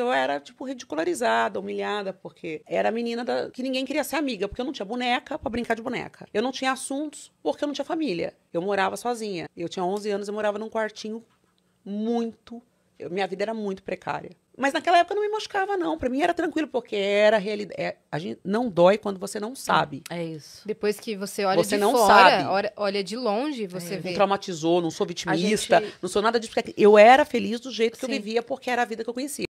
eu era, tipo, ridicularizada, humilhada, porque era a menina da... que ninguém queria ser amiga, porque eu não tinha boneca para brincar de boneca. Eu não tinha assuntos porque eu não tinha família. Eu morava sozinha. Eu tinha 11 anos e morava num quartinho muito. Eu... minha vida era muito precária. Mas naquela época não me machucava, não. Para mim era tranquilo, porque era a realidade. É, a gente não dói quando você não sabe. É isso. Depois que você olha você de não fora, sabe. olha de longe, você é. vê. Não traumatizou, não sou vitimista, gente... não sou nada disso. Eu era feliz do jeito que Sim. eu vivia, porque era a vida que eu conhecia.